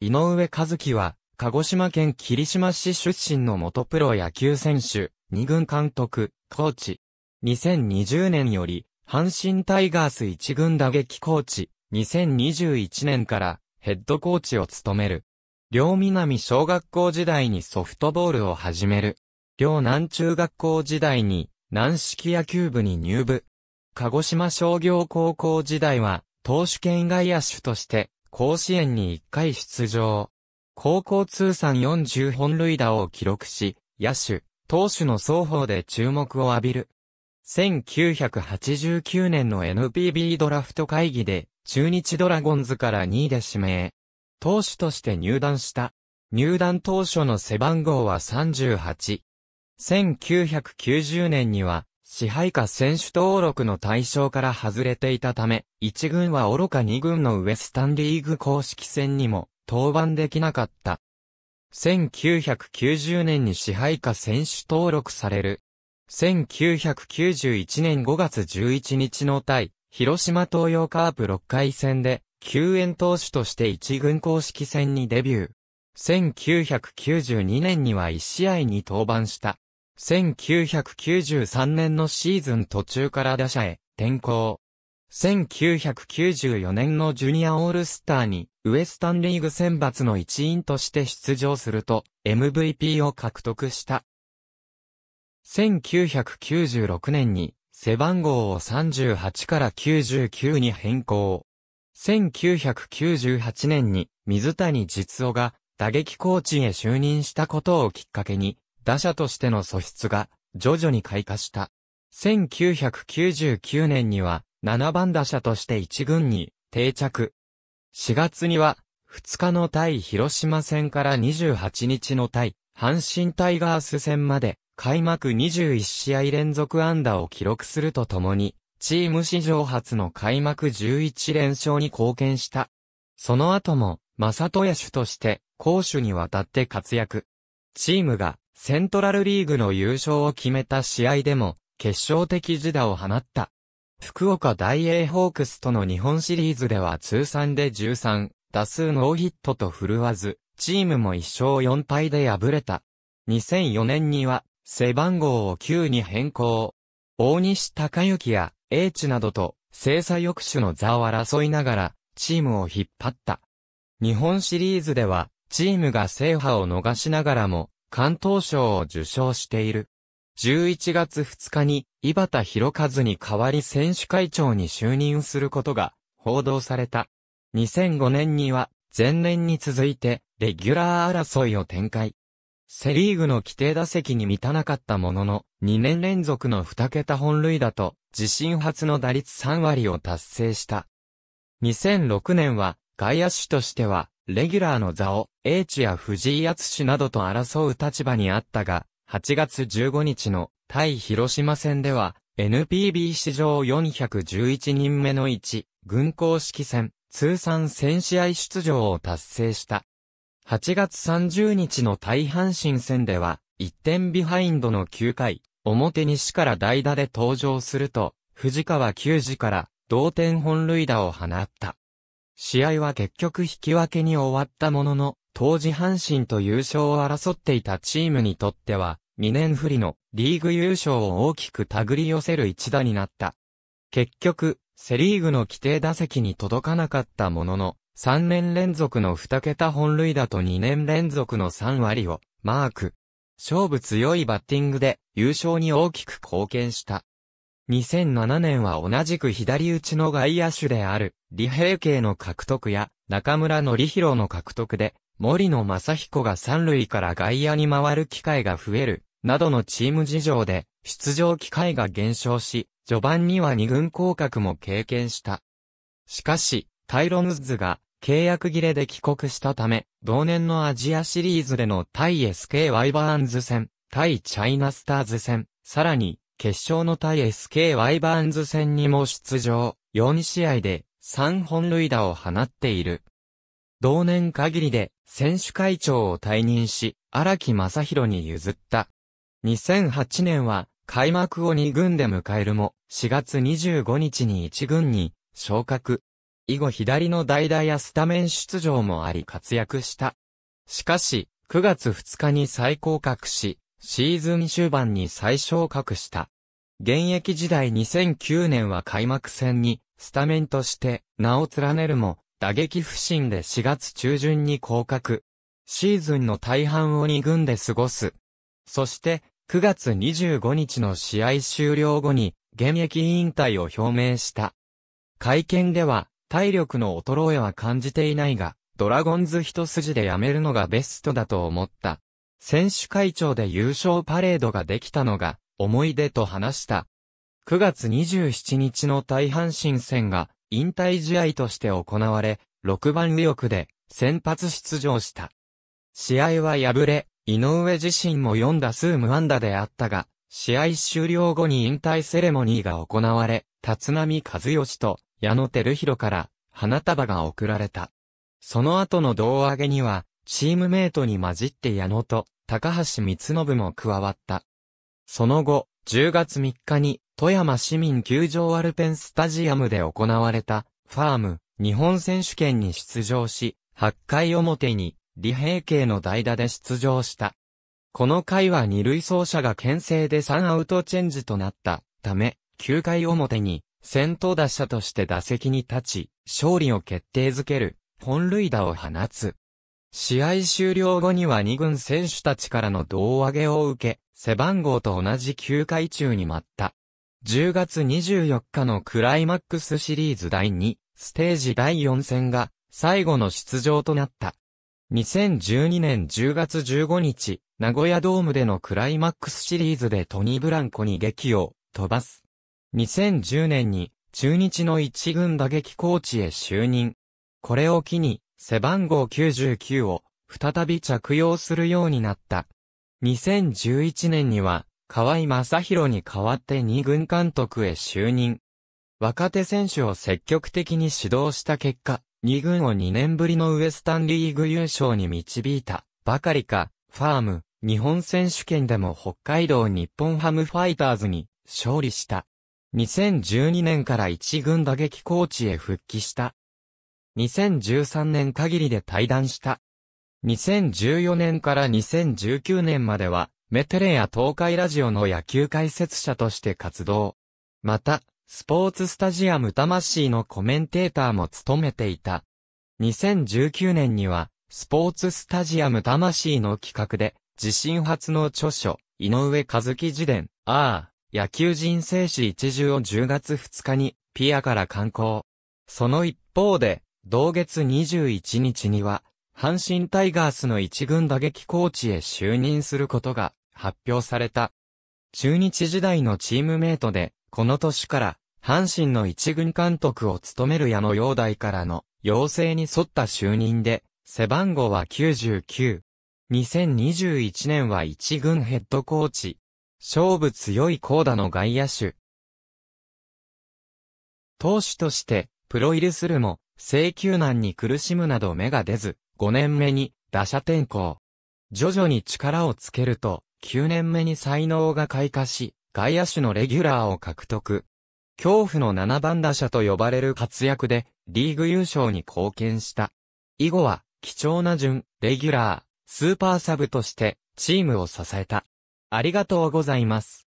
井上和樹は、鹿児島県霧島市出身の元プロ野球選手、二軍監督、コーチ。2020年より、阪神タイガース一軍打撃コーチ、2021年からヘッドコーチを務める。両南小学校時代にソフトボールを始める。両南中学校時代に南式野球部に入部。鹿児島商業高校時代は投手兼外野手として甲子園に1回出場。高校通算40本塁打を記録し、野手、投手の双方で注目を浴びる。1989年の NPB ドラフト会議で、中日ドラゴンズから2位で指名。投手として入団した。入団当初の背番号は38。1990年には、支配下選手登録の対象から外れていたため、1軍は愚か2軍のウエスタンリーグ公式戦にも登板できなかった。1990年に支配下選手登録される。1991年5月11日の対、広島東洋カープ6回戦で、救援投手として1軍公式戦にデビュー。1992年には1試合に登板した。1993年のシーズン途中から打者へ転向。1994年のジュニアオールスターにウエスタンリーグ選抜の一員として出場すると MVP を獲得した。1996年に背番号を38から99に変更。1998年に水谷実夫が打撃コーチへ就任したことをきっかけに打者としての素質が徐々に開花した。1999年には7番打者として1軍に定着。4月には2日の対広島戦から28日の対阪神タイガース戦まで開幕21試合連続安打を記録するとともに、チーム史上初の開幕11連勝に貢献した。その後も、正人野手として、攻守にわたって活躍。チームがセントラルリーグの優勝を決めた試合でも、決勝的自打を放った。福岡大英ホークスとの日本シリーズでは通算で13、打数ノーヒットと振るわず、チームも1勝4敗で敗れた。2004年には、背番号を9に変更。大西隆之や、英知などと、精査抑止の座を争いながら、チームを引っ張った。日本シリーズでは、チームが制覇を逃しながらも、関東賞を受賞している。11月2日に、井端博和に代わり選手会長に就任することが報道された。2005年には、前年に続いて、レギュラー争いを展開。セリーグの規定打席に満たなかったものの、2年連続の2桁本塁打と、自身初の打率3割を達成した。2006年は、外野手としては、レギュラーの座を、英知や藤井厚などと争う立場にあったが、8月15日の対広島戦では、NPB 史上411人目の1、軍公式戦、通算1000試合出場を達成した。8月30日の対阪神戦では、1点ビハインドの9回、表西から代打で登場すると、藤川球児から同点本塁打を放った。試合は結局引き分けに終わったものの、当時阪神と優勝を争っていたチームにとっては、2年不利のリーグ優勝を大きく手繰り寄せる一打になった。結局、セリーグの規定打席に届かなかったものの、3年連続の2桁本塁打と2年連続の3割をマーク。勝負強いバッティングで優勝に大きく貢献した。2007年は同じく左打ちの外野手である、李平慶の獲得や、中村則ろの獲得で、森野正彦が三塁から外野に回る機会が増える、などのチーム事情で、出場機会が減少し、序盤には二軍降格も経験した。しかし、タイロムズが契約切れで帰国したため、同年のアジアシリーズでの対 SK ワイバーンズ戦、対チャイナスターズ戦、さらに決勝の対 SK ワイバーンズ戦にも出場、4試合で3本塁打を放っている。同年限りで選手会長を退任し、荒木正宏に譲った。2008年は開幕を2軍で迎えるも、4月25日に1軍に昇格。以後左の代打やスタメン出場もあり活躍した。しかし、9月2日に再降格し、シーズン終盤に最昇格した。現役時代2009年は開幕戦にスタメンとして名を連ねるも、打撃不振で4月中旬に降格。シーズンの大半を2軍で過ごす。そして、9月25日の試合終了後に、現役引退を表明した。会見では、体力の衰えは感じていないが、ドラゴンズ一筋で辞めるのがベストだと思った。選手会長で優勝パレードができたのが思い出と話した。9月27日の大阪神戦が引退試合として行われ、6番右翼で先発出場した。試合は敗れ、井上自身も4打数無安打であったが、試合終了後に引退セレモニーが行われ、立浪和義と矢野照弘から花束が贈られた。その後の胴上げには、チームメイトに混じって矢野と高橋光信も加わった。その後、10月3日に富山市民球場アルペンスタジアムで行われたファーム日本選手権に出場し、8回表に李平慶の代打で出場した。この回は二塁走者が牽制で3アウトチェンジとなったため、9回表に先頭打者として打席に立ち、勝利を決定づける本塁打を放つ。試合終了後には2軍選手たちからの胴上げを受け、背番号と同じ9回中に待った。10月24日のクライマックスシリーズ第2、ステージ第4戦が最後の出場となった。2012年10月15日、名古屋ドームでのクライマックスシリーズでトニー・ブランコに劇を飛ばす。2010年に中日の一軍打撃コーチへ就任。これを機に背番号99を再び着用するようになった。2011年には、河合正宏に代わって2軍監督へ就任。若手選手を積極的に指導した結果、2軍を2年ぶりのウエスタンリーグ優勝に導いた、ばかりか、ファーム、日本選手権でも北海道日本ハムファイターズに勝利した。2012年から1軍打撃コーチへ復帰した。2013年限りで退団した。2014年から2019年までは、メテレや東海ラジオの野球解説者として活動。また、スポーツスタジアム魂のコメンテーターも務めていた。2019年には、スポーツスタジアム魂の企画で、自身初の著書、井上和樹辞伝、ああ、野球人生史一重を10月2日に、ピアから刊行。その一方で、同月21日には、阪神タイガースの一軍打撃コーチへ就任することが発表された。中日時代のチームメイトで、この年から阪神の一軍監督を務める矢野陽大からの要請に沿った就任で、背番号は99。2021年は一軍ヘッドコーチ。勝負強い高打の外野手。投手として、プロ入りするも、請求難に苦しむなど芽が出ず、5年目に打者転向。徐々に力をつけると、9年目に才能が開花し、外野手のレギュラーを獲得。恐怖の7番打者と呼ばれる活躍で、リーグ優勝に貢献した。以後は、貴重な順、レギュラー、スーパーサブとして、チームを支えた。ありがとうございます。